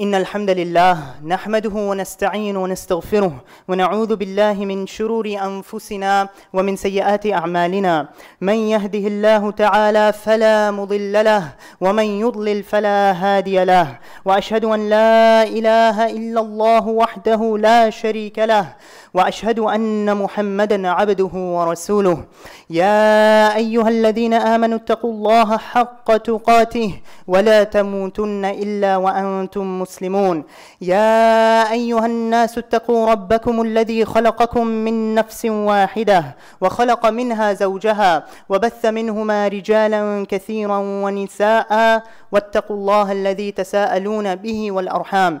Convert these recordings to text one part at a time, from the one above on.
إن الحمد لله نحمده ونستعين ونستغفره ونعوذ بالله من شرور أنفسنا ومن سيئات أعمالنا من يهده الله تعالى فلا مضل له ومن يضلل فلا هادي له وأشهد أن لا إله إلا الله وحده لا شريك له وأشهد أن محمدا عبده ورسوله يا أيها الذين آمنوا اتقوا الله حق تقاته ولا تموتن إلا وأنتم مسلمون المسلمون يا ايها الناس اتقوا ربكم الذي خلقكم من نفس واحده وخلق منها زوجها وبث منهما رجالا كثيرا ونساء واتقوا الله الذي تساءلون به والارحام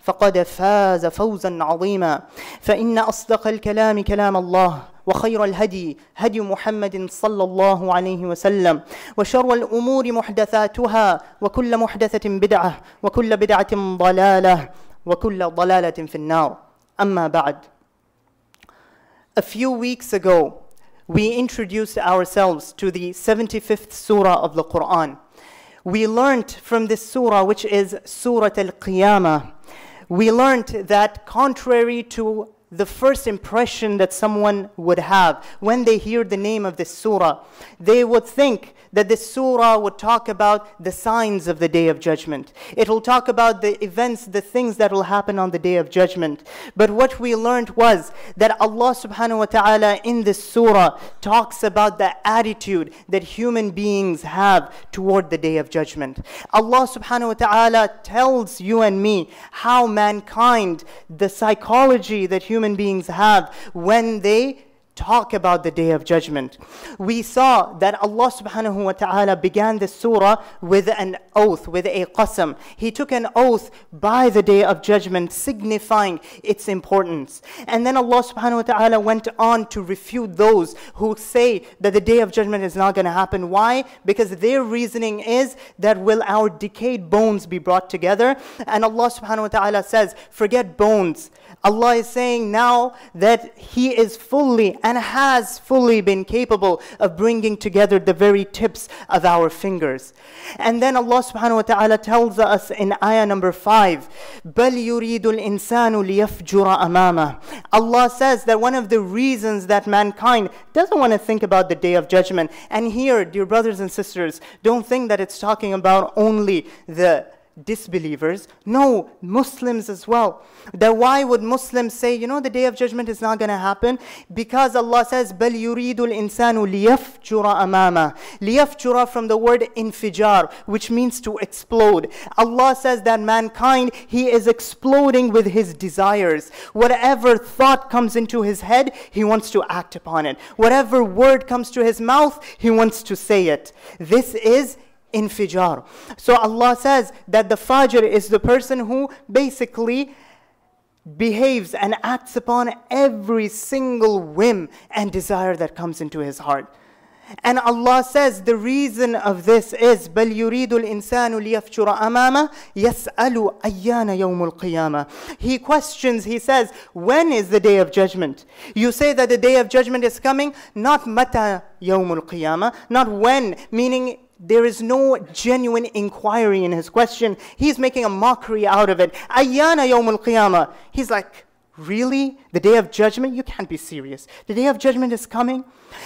فقد فاز فوزا عظيما فإن أصدق الكلام كلام الله وخير الهدي هدي محمد صلى الله عليه وسلم وشر الأمور محدثاتها وكل محدثة بدعة وكل بدعة ضلالة وكل ضلالة في النار أما بعد A few weeks ago we introduced ourselves to the 75th surah of the Quran. We learned from this surah which is Surah Al-Qiyamah we learned that contrary to the first impression that someone would have when they hear the name of this surah. They would think that this surah would talk about the signs of the day of judgment. It will talk about the events, the things that will happen on the day of judgment. But what we learned was that Allah subhanahu wa ta'ala in this surah talks about the attitude that human beings have toward the day of judgment. Allah subhanahu wa ta'ala tells you and me how mankind, the psychology that human human beings have when they talk about the day of judgment. We saw that Allah subhanahu wa ta'ala began this surah with an oath, with a qasam. He took an oath by the day of judgment, signifying its importance. And then Allah subhanahu wa ta'ala went on to refute those who say that the day of judgment is not going to happen. Why? Because their reasoning is that will our decayed bones be brought together? And Allah subhanahu wa ta'ala says, forget bones Allah is saying now that He is fully and has fully been capable of bringing together the very tips of our fingers. And then Allah subhanahu wa ta'ala tells us in ayah number 5 بَلْ يُرِيدُ الْإِنسَانُ لِيَفْجُرَ أَمَامَهُ Allah says that one of the reasons that mankind doesn't want to think about the day of judgment, and here, dear brothers and sisters, don't think that it's talking about only the disbelievers. No, Muslims as well. That why would Muslims say, you know, the day of judgment is not going to happen? Because Allah says, بَلْ يُرِيدُ الْإِنسَانُ لِيَفْجُرَ أَمَامَهُ لِيَفْجُرَ from the word infijar, which means to explode. Allah says that mankind, he is exploding with his desires. Whatever thought comes into his head, he wants to act upon it. Whatever word comes to his mouth, he wants to say it. This is infijar. So Allah says that the fajr is the person who basically behaves and acts upon every single whim and desire that comes into his heart. And Allah says the reason of this is بَلْ يُرِيدُ الْإِنسَانُ لِيَفْجُرَ أَمَامَهُ يَسْأَلُ أَيَّانَ يَوْمُ الْقِيَامَةِ He questions, he says, when is the day of judgment? You say that the day of judgment is coming, not مَتَى يَوْمُ الْقِيَامَةِ, not when, meaning there is no genuine inquiry in his question. He's making a mockery out of it. Ayana yawmul qiyamah. He's like, Really? The day of judgment? You can't be serious. The day of judgment is coming.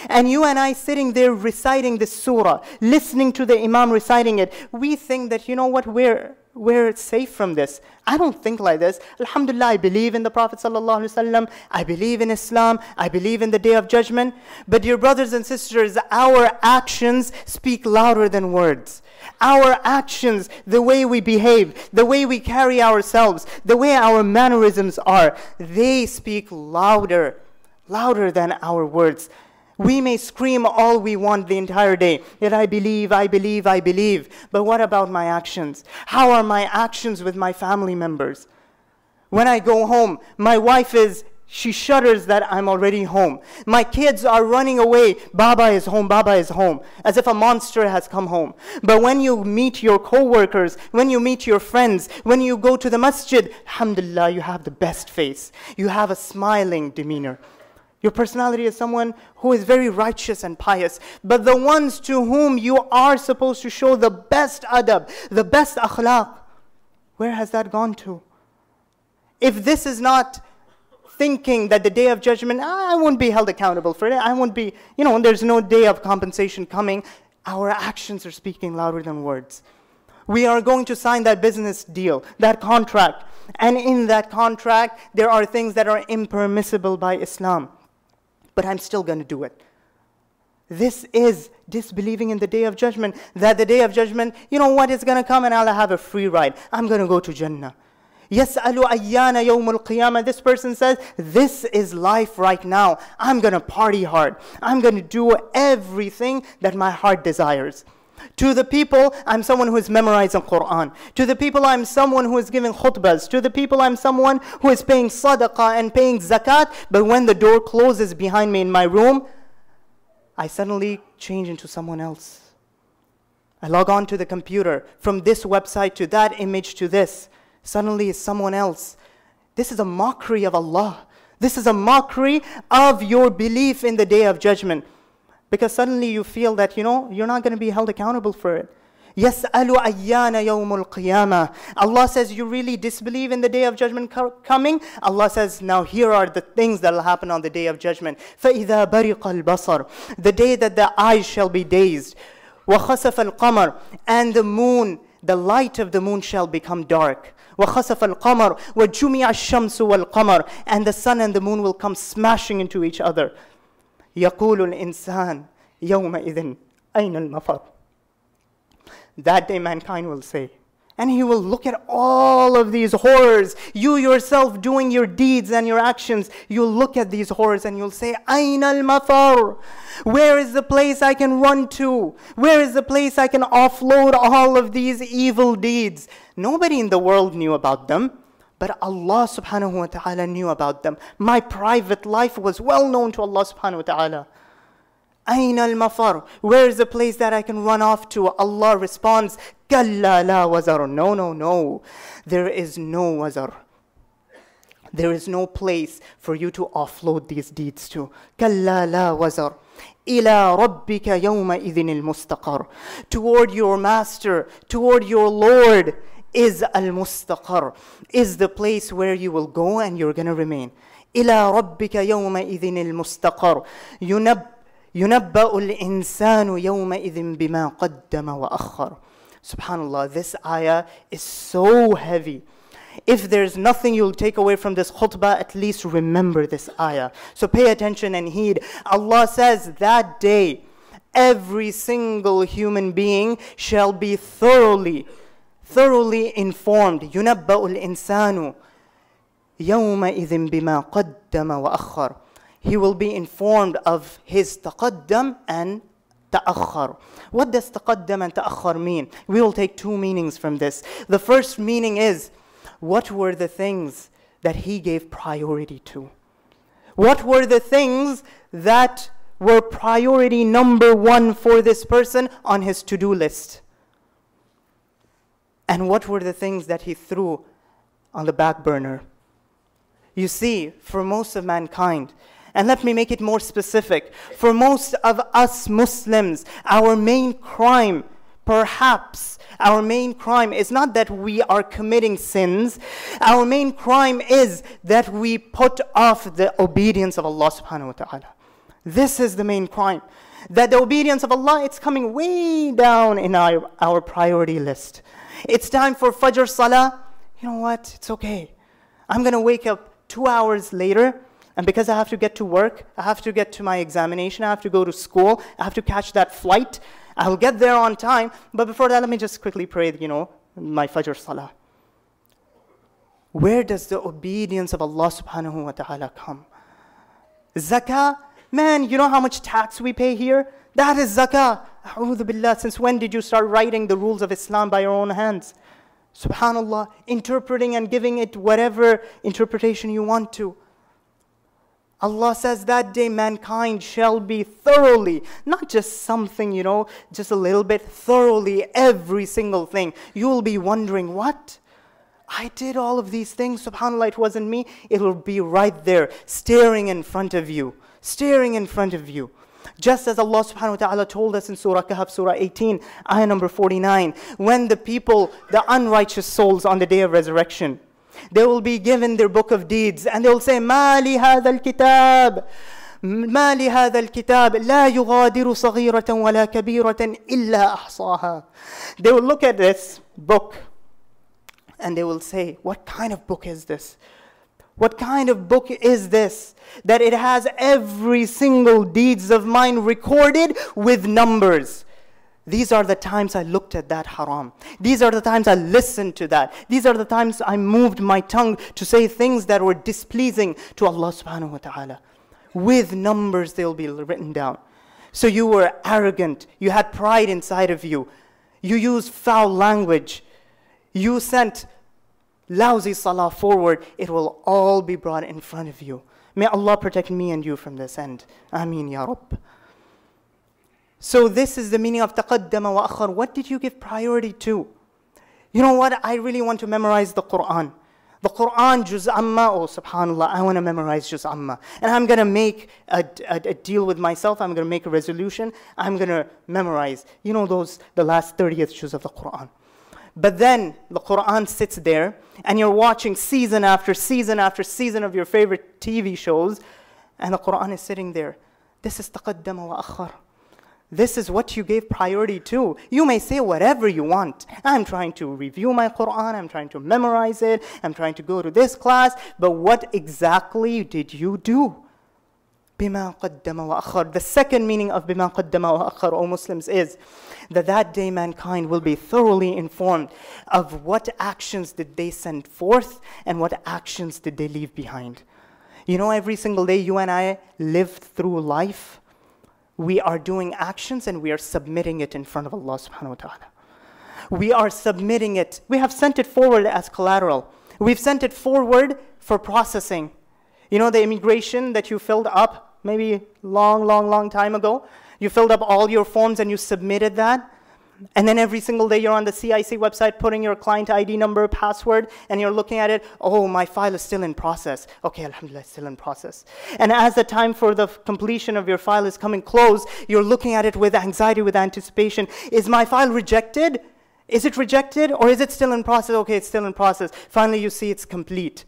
And you and I sitting there reciting this surah, listening to the Imam reciting it, we think that, you know what, we're where it's safe from this. I don't think like this. Alhamdulillah, I believe in the Prophet ﷺ. I believe in Islam. I believe in the Day of Judgment. But dear brothers and sisters, our actions speak louder than words. Our actions, the way we behave, the way we carry ourselves, the way our mannerisms are, they speak louder, louder than our words. We may scream all we want the entire day that I believe, I believe, I believe. But what about my actions? How are my actions with my family members? When I go home, my wife is, she shudders that I'm already home. My kids are running away. Baba is home, Baba is home, as if a monster has come home. But when you meet your coworkers, when you meet your friends, when you go to the masjid, alhamdulillah, you have the best face. You have a smiling demeanor. Your personality is someone who is very righteous and pious. But the ones to whom you are supposed to show the best adab, the best akhlaq, where has that gone to? If this is not thinking that the day of judgment, ah, I won't be held accountable for it, I won't be, you know, there's no day of compensation coming, our actions are speaking louder than words. We are going to sign that business deal, that contract. And in that contract, there are things that are impermissible by Islam but I'm still going to do it. This is disbelieving in the day of judgment, that the day of judgment, you know what, it's going to come and I'll have a free ride. I'm going to go to Jannah. يسأل أيان al qiyamah. This person says, this is life right now. I'm going to party hard. I'm going to do everything that my heart desires. To the people, I'm someone who is memorizing Quran. To the people, I'm someone who is giving khutbahs. To the people, I'm someone who is paying sadaqah and paying zakat. But when the door closes behind me in my room, I suddenly change into someone else. I log on to the computer from this website to that image to this. Suddenly, it's someone else. This is a mockery of Allah. This is a mockery of your belief in the day of judgment. Because suddenly you feel that, you know, you're not going to be held accountable for it. yes أَيَّانَ يَوْمُ Allah says, you really disbelieve in the day of judgment coming? Allah says, now here are the things that will happen on the day of judgment. The day that the eyes shall be dazed. وَخَسَفَ الْقَمَرُ And the moon, the light of the moon shall become dark. وَخَسَفَ الْقَمَرُ وَجُمِعَ الشَّمْسُ وَالْقَمَرُ And the sun and the moon will come smashing into each other. يقول الإنسان يومئذ أين المفر That day mankind will say, and he will look at all of these horrors. You yourself doing your deeds and your actions, you'll look at these horrors and you'll say, Ain al mafar? Where is the place I can run to? Where is the place I can offload all of these evil deeds? Nobody in the world knew about them. But Allah subhanahu wa ta'ala knew about them. My private life was well known to Allah subhanahu wa ta'ala. al mafar? Where is the place that I can run off to? Allah responds, كلا لا وزر. No, no, no. There is no wazar. There is no place for you to offload these deeds to. كلا لا وزر. إلى ربك يومئذ المستقر. Toward your master, toward your Lord is al-mustaqar, is the place where you will go and you're going to remain. إلى ربك يومئذ المستقر ينب ينبأ الإنسان يومئذ بما قدم وأخر Subhanallah, this ayah is so heavy. If there's nothing you'll take away from this khutbah, at least remember this ayah. So pay attention and heed. Allah says that day, every single human being shall be thoroughly thoroughly informed ينبأ الإنسان يومئذ بما قدم وأخر He will be informed of his تقدم and تأخر What does تقدم and تأخر mean? We will take two meanings from this. The first meaning is what were the things that he gave priority to? What were the things that were priority number one for this person on his to do list? and what were the things that he threw on the back burner. You see, for most of mankind, and let me make it more specific, for most of us Muslims, our main crime, perhaps, our main crime is not that we are committing sins. Our main crime is that we put off the obedience of Allah subhanahu wa ta'ala. This is the main crime. That the obedience of Allah, it's coming way down in our, our priority list. It's time for Fajr Salah. You know what? It's okay. I'm going to wake up two hours later. And because I have to get to work, I have to get to my examination, I have to go to school, I have to catch that flight. I'll get there on time. But before that, let me just quickly pray, you know, my Fajr Salah. Where does the obedience of Allah subhanahu wa ta'ala come? Zakah, man, you know how much tax we pay here? That is zakah billah, since when did you start writing the rules of Islam by your own hands? Subhanallah, interpreting and giving it whatever interpretation you want to. Allah says that day mankind shall be thoroughly, not just something, you know, just a little bit, thoroughly every single thing. You'll be wondering, what? I did all of these things, subhanAllah, it wasn't me. It'll be right there, staring in front of you, staring in front of you. Just as Allah subhanahu wa ta'ala told us in Surah Kahf, Surah 18, ayah number 49, when the people, the unrighteous souls on the day of resurrection, they will be given their book of deeds and they will say, Mali al kitab. ما لهذا الكتاب لا يغادر صغيرة ولا كبيرة إلا أحصاها They will look at this book and they will say, what kind of book is this? What kind of book is this? That it has every single deeds of mine recorded with numbers. These are the times I looked at that haram. These are the times I listened to that. These are the times I moved my tongue to say things that were displeasing to Allah subhanahu wa ta'ala. With numbers, they'll be written down. So you were arrogant. You had pride inside of you. You used foul language. You sent lousy salah forward, it will all be brought in front of you. May Allah protect me and you from this end. Ameen, Ya Rabb. So this is the meaning of taqaddama wa akhar. What did you give priority to? You know what? I really want to memorize the Quran. The Quran, Juz Amma, oh subhanAllah, I want to memorize Juz Amma. And I'm going to make a, a, a, deal with myself. I'm going to make a resolution. I'm going to memorize, you know, those, the last 30th Juz of the Quran. But then the Quran sits there and you're watching season after season after season of your favorite TV shows and the Quran is sitting there. This is taqaddama wa akhar. This is what you gave priority to. You may say whatever you want. I'm trying to review my Quran, I'm trying to memorize it, I'm trying to go to this class, but what exactly did you do? بما قدم وأخر. The second meaning of بما قدم وأخر, O Muslims, is that that day mankind will be thoroughly informed of what actions did they send forth and what actions did they leave behind. You know, every single day you and I live through life, we are doing actions and we are submitting it in front of Allah subhanahu wa ta'ala. We are submitting it. We have sent it forward as collateral. We've sent it forward for processing. You know the immigration that you filled up maybe long, long, long time ago? You filled up all your forms and you submitted that. And then every single day you're on the CIC website putting your client ID number, password, and you're looking at it. Oh, my file is still in process. Okay, alhamdulillah, still in process. And as the time for the completion of your file is coming close, you're looking at it with anxiety, with anticipation. Is my file rejected? Is it rejected or is it still in process? Okay, it's still in process. Finally, you see it's complete.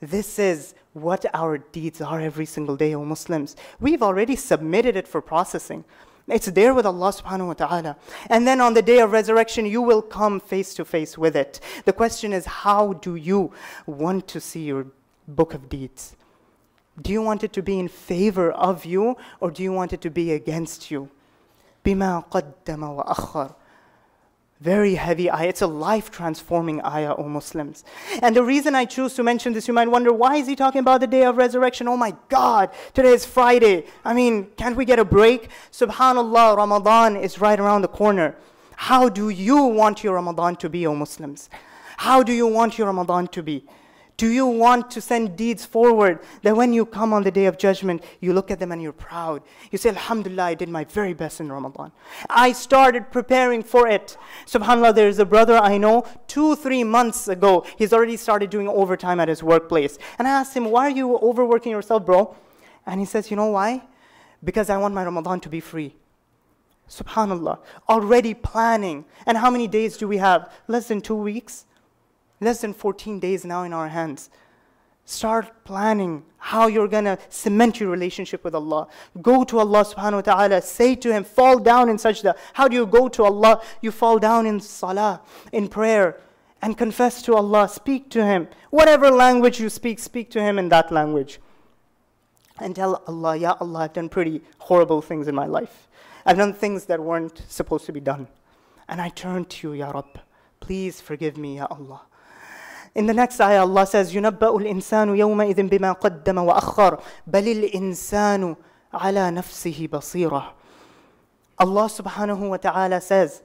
This is what our deeds are every single day, O Muslims. We've already submitted it for processing. It's there with Allah subhanahu wa ta'ala. And then on the day of resurrection, you will come face to face with it. The question is, how do you want to see your book of deeds? Do you want it to be in favor of you or do you want it to be against you? بما قدم وأخر very heavy ayah. It's a life transforming ayah, O Muslims. And the reason I choose to mention this, you might wonder, why is he talking about the day of resurrection? Oh my God, today is Friday. I mean, can't we get a break? SubhanAllah, Ramadan is right around the corner. How do you want your Ramadan to be, O Muslims? How do you want your Ramadan to be? Do you want to send deeds forward that when you come on the day of judgment, you look at them and you're proud? You say, Alhamdulillah, I did my very best in Ramadan. I started preparing for it. SubhanAllah, there's a brother I know two, three months ago. He's already started doing overtime at his workplace. And I asked him, Why are you overworking yourself, bro? And he says, You know why? Because I want my Ramadan to be free. SubhanAllah, already planning. And how many days do we have? Less than two weeks less than 14 days now in our hands. Start planning how you're going to cement your relationship with Allah. Go to Allah subhanahu wa ta'ala. Say to Him, fall down in sajda. How do you go to Allah? You fall down in salah, in prayer, and confess to Allah. Speak to Him. Whatever language you speak, speak to Him in that language. And tell Allah, Ya Allah, I've done pretty horrible things in my life. I've done things that weren't supposed to be done. And I turn to you, Ya Rabb. Please forgive me, Ya Allah. In the next ayah, Allah says, يُنَبَّأُ الْإِنسَانُ يَوْمَئِذٍ بِمَا قَدَّمَ وَأَخَّرَ بَلِ الْإِنسَانُ عَلَى نَفْسِهِ بَصِيرَةً Allah subhanahu wa ta'ala says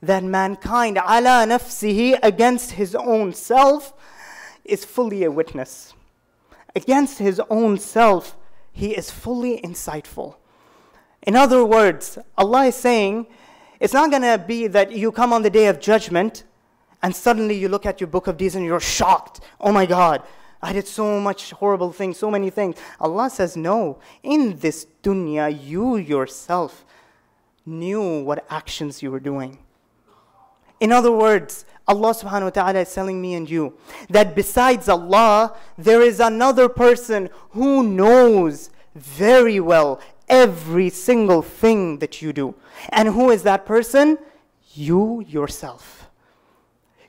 that mankind, ala nafsihi, against his own self, is fully a witness. Against his own self, he is fully insightful. In other words, Allah is saying, it's not going to be that you come on the day of judgment and suddenly you look at your book of deeds and you're shocked. Oh my God, I did so much horrible things, so many things. Allah says, No, in this dunya, you yourself knew what actions you were doing. In other words, Allah subhanahu wa ta'ala is telling me and you that besides Allah, there is another person who knows very well every single thing that you do. And who is that person? You yourself.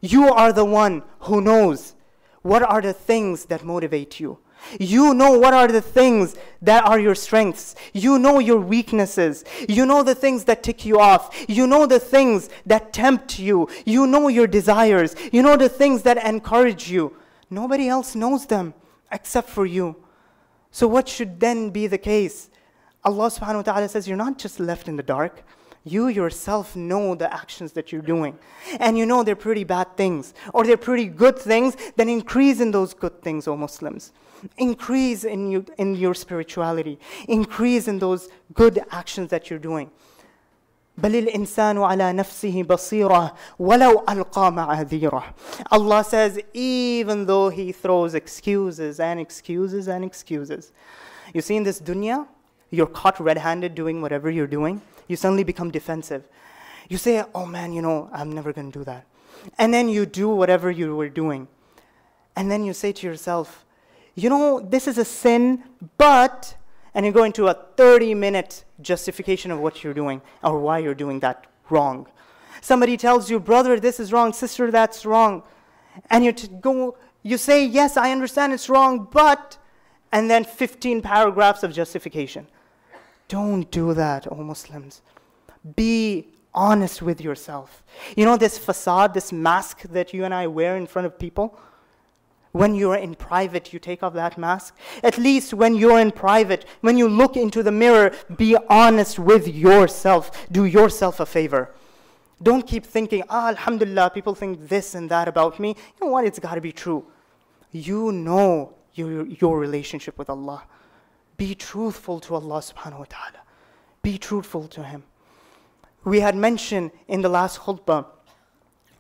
You are the one who knows what are the things that motivate you. You know what are the things that are your strengths. You know your weaknesses. You know the things that tick you off. You know the things that tempt you. You know your desires. You know the things that encourage you. Nobody else knows them except for you. So, what should then be the case? Allah subhanahu wa ta'ala says, You're not just left in the dark you yourself know the actions that you're doing. And you know they're pretty bad things or they're pretty good things, then increase in those good things, O Muslims. Increase in, you, in your spirituality, increase in those good actions that you're doing. بل الإنسان على نفسه walau ولو ألقى معاذيره. Allah says, even though he throws excuses and excuses and excuses. You see, in this dunya, you're caught red handed doing whatever you're doing, you suddenly become defensive. You say, oh man, you know, I'm never going to do that. And then you do whatever you were doing. And then you say to yourself, you know, this is a sin, but, and you go into a 30 minute justification of what you're doing or why you're doing that wrong. Somebody tells you, brother, this is wrong, sister, that's wrong. And you go, you say, yes, I understand it's wrong, but, and then 15 paragraphs of justification. Don't do that, O Muslims. Be honest with yourself. You know, this facade, this mask that you and I wear in front of people? When you're in private, you take off that mask. At least when you're in private, when you look into the mirror, be honest with yourself. Do yourself a favor. Don't keep thinking, ah, alhamdulillah, people think this and that about me. You know what? It's got to be true. You know your, your relationship with Allah. Be truthful to Allah subhanahu wa ta'ala. Be truthful to Him. We had mentioned in the last khutbah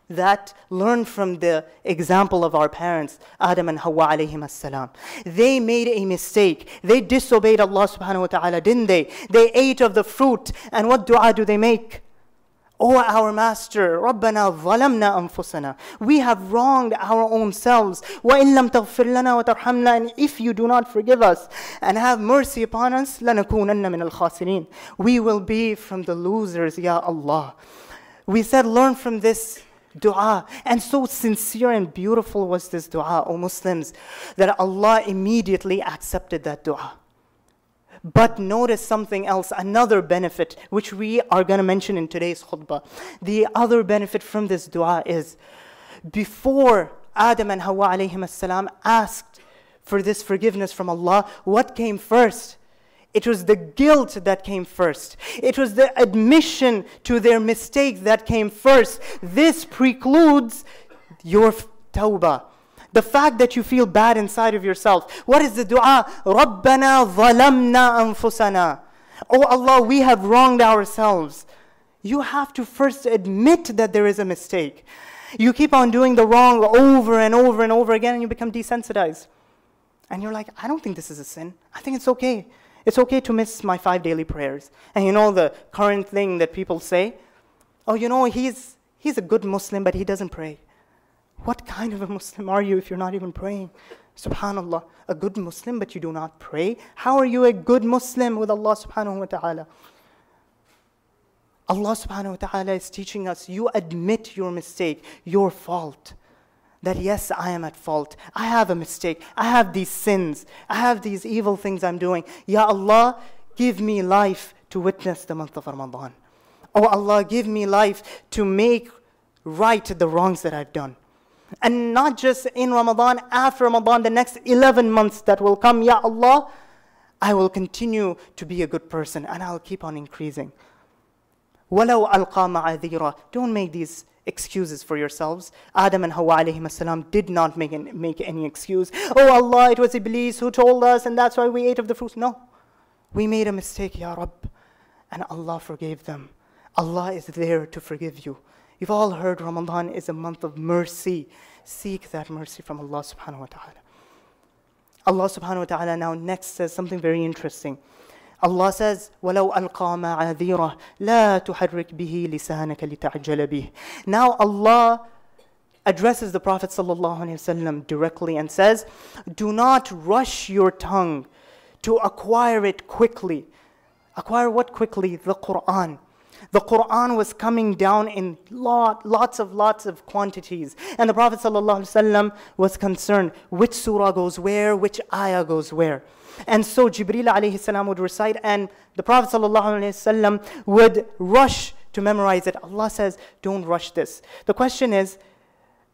that learn from the example of our parents, Adam and Hawa alayhim salam. They made a mistake. They disobeyed Allah subhanahu wa ta'ala, didn't they? They ate of the fruit. And what dua do they make? O oh, our Master, ربنا ظلمنا أنفسنا. We have wronged our own selves. وإن لم تغفر لنا وترحمنا and if you do not forgive us and have mercy upon us لنكونن من الخاسرين. We will be from the losers, Ya Allah. We said learn from this dua. And so sincere and beautiful was this dua, O Muslims, that Allah immediately accepted that dua. But notice something else, another benefit, which we are going to mention in today's khutbah. The other benefit from this dua is before Adam and Hawa alayhim asked for this forgiveness from Allah, what came first? It was the guilt that came first. It was the admission to their mistake that came first. This precludes your tawbah. The fact that you feel bad inside of yourself. What is the dua? رَبَّنَا ظَلَمْنَا أَنفُسَنَا Oh Allah, we have wronged ourselves. You have to first admit that there is a mistake. You keep on doing the wrong over and over and over again and you become desensitized. And you're like, I don't think this is a sin. I think it's okay. It's okay to miss my five daily prayers. And you know the current thing that people say? Oh, you know, he's, he's a good Muslim, but he doesn't pray. What kind of a Muslim are you if you're not even praying? Subhanallah, a good Muslim, but you do not pray. How are you a good Muslim with Allah subhanahu wa ta'ala? Allah subhanahu wa ta'ala is teaching us you admit your mistake, your fault. That yes, I am at fault. I have a mistake. I have these sins. I have these evil things I'm doing. Ya Allah, give me life to witness the month of Ramadan. Oh Allah, give me life to make right the wrongs that I've done. And not just in Ramadan, after Ramadan, the next 11 months that will come, Ya Allah, I will continue to be a good person and I'll keep on increasing. وَلَوْ أَلْقَى مَعَذِيرًا Don't make these excuses for yourselves. Adam and Hawa did not make, an, make any excuse. Oh Allah, it was Iblis who told us and that's why we ate of the fruit. No. We made a mistake, Ya Rabb. And Allah forgave them. Allah is there to forgive you. You've all heard Ramadan is a month of mercy. Seek that mercy from Allah subhanahu wa ta'ala. Allah subhanahu wa ta'ala now next says something very interesting. Allah says, وَلَوْ أَلْقَى مَعَاذِيرَهُ لَا تُحَرِّكْ بِهِ لِسَانَكَ لِتَعْجَلَ بِهِ Now Allah addresses the Prophet Wasallam directly and says, Do not rush your tongue to acquire it quickly. Acquire what quickly? The Quran. The Quran was coming down in lot, lots of lots of quantities. And the Prophet ﷺ was concerned which surah goes where, which ayah goes where. And so Jibreel alayhi would recite, and the Prophet ﷺ would rush to memorize it. Allah says, Don't rush this. The question is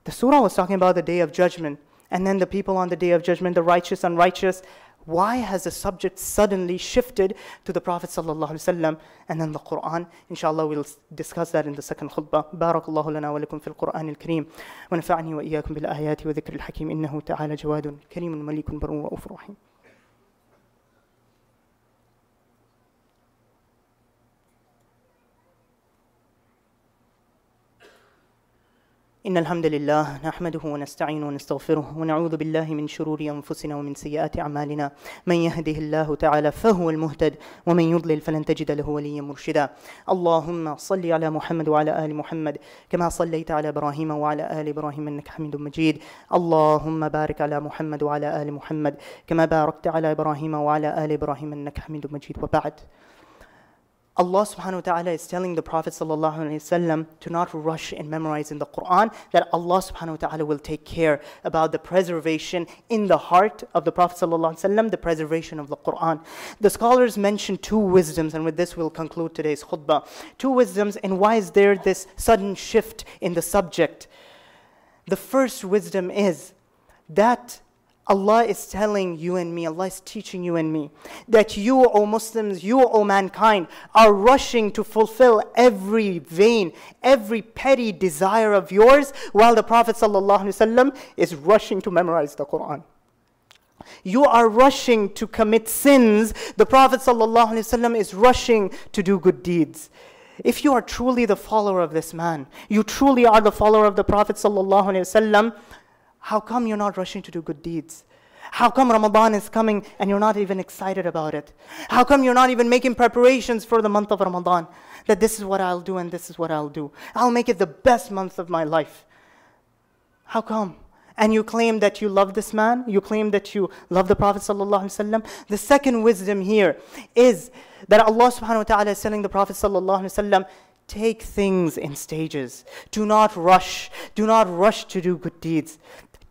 the surah was talking about the day of judgment, and then the people on the day of judgment, the righteous, unrighteous, why has the subject suddenly shifted to the Prophet ﷺ and then the Quran? Inshallah, we'll discuss that in the second khutbah. بارك الله لنا ولكم في القرآن الكريم ونفعني وإياكم بالآيات وذكر الحكيم إنه تعالى جواد كريم مليك بر رؤوف رحيم. إن الحمد لله نحمده ونستعينه ونستغفره ونعوذ بالله من شرور أنفسنا ومن سيئات أعمالنا من يهده الله تعالى فهو المهتد ومن يضلل فلن تجد له وليا مرشدا اللهم صل على محمد وعلى آل محمد كما صليت على إبراهيم وعلى آل إبراهيم إنك حميد مجيد اللهم بارك على محمد وعلى آل محمد كما باركت على إبراهيم وعلى آل إبراهيم إنك حميد مجيد وبعد Allah subhanahu wa ta'ala is telling the Prophet وسلم, to not rush in memorizing the Quran, that Allah subhanahu wa ta'ala will take care about the preservation in the heart of the Prophet وسلم, the preservation of the Quran. The scholars mention two wisdoms, and with this we'll conclude today's khutbah. Two wisdoms, and why is there this sudden shift in the subject? The first wisdom is that Allah is telling you and me, Allah is teaching you and me, that you, O Muslims, you, O mankind, are rushing to fulfill every vain, every petty desire of yours, while the Prophet ﷺ is rushing to memorize the Quran. You are rushing to commit sins. The Prophet ﷺ is rushing to do good deeds. If you are truly the follower of this man, you truly are the follower of the Prophet ﷺ. How come you're not rushing to do good deeds? How come Ramadan is coming and you're not even excited about it? How come you're not even making preparations for the month of Ramadan? That this is what I'll do and this is what I'll do. I'll make it the best month of my life. How come? And you claim that you love this man, you claim that you love the Prophet. ﷺ. The second wisdom here is that Allah subhanahu wa ta'ala is telling the Prophet, ﷺ, take things in stages. Do not rush. Do not rush to do good deeds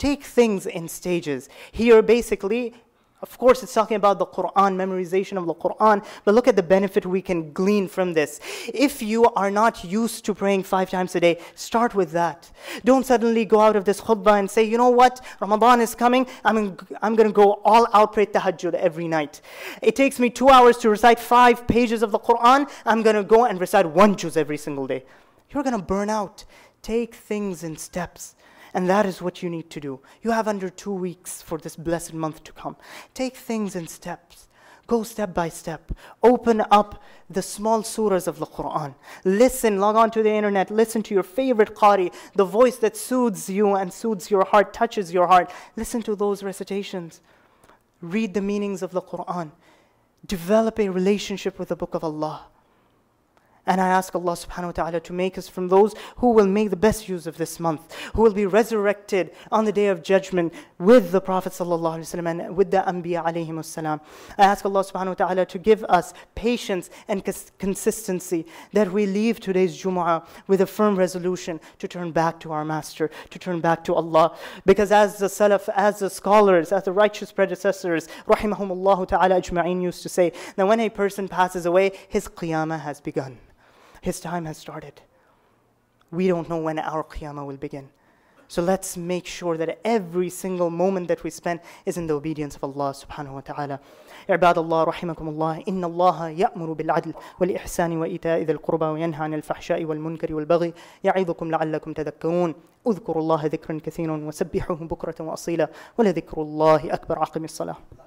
take things in stages. Here, basically, of course, it's talking about the Quran, memorization of the Quran, but look at the benefit we can glean from this. If you are not used to praying five times a day, start with that. Don't suddenly go out of this khutbah and say, you know what, Ramadan is coming, I'm, I'm going to go all out pray tahajjud every night. It takes me two hours to recite five pages of the Quran, I'm going to go and recite one juz every single day. You're going to burn out. Take things in steps. And that is what you need to do. You have under two weeks for this blessed month to come. Take things in steps. Go step by step. Open up the small surahs of the Quran. Listen, log on to the internet, listen to your favorite qari, the voice that soothes you and soothes your heart, touches your heart. Listen to those recitations. Read the meanings of the Quran. Develop a relationship with the Book of Allah. And I ask Allah subhanahu wa ta'ala to make us from those who will make the best use of this month, who will be resurrected on the day of judgment with the Prophet sallallahu alaihi wasallam and with the Anbiya alayhi salam. I ask Allah subhanahu wa ta'ala to give us patience and cons- consistency that we leave today's Jumu'ah with a firm resolution to turn back to our Master, to turn back to Allah. Because as the Salaf, as the scholars, as the righteous predecessors, rahimahumullah ta'ala ajma'in used to say, that when a person passes away, his qiyamah has begun. His time has started. We don't know when our Qiyamah will begin. So let's make sure that every single moment that we spend is in the obedience of Allah subhanahu wa ta'ala. عباد الله رحمكم الله إن الله يأمر بالعدل والإحسان وإيتاء ذي القربى وينهى عن الفحشاء والمنكر والبغي يعظكم لعلكم تذكرون اذكروا الله ذكرا كثيرا وسبحوه بكرة وأصيلا ولذكر الله أكبر أقم الصلاة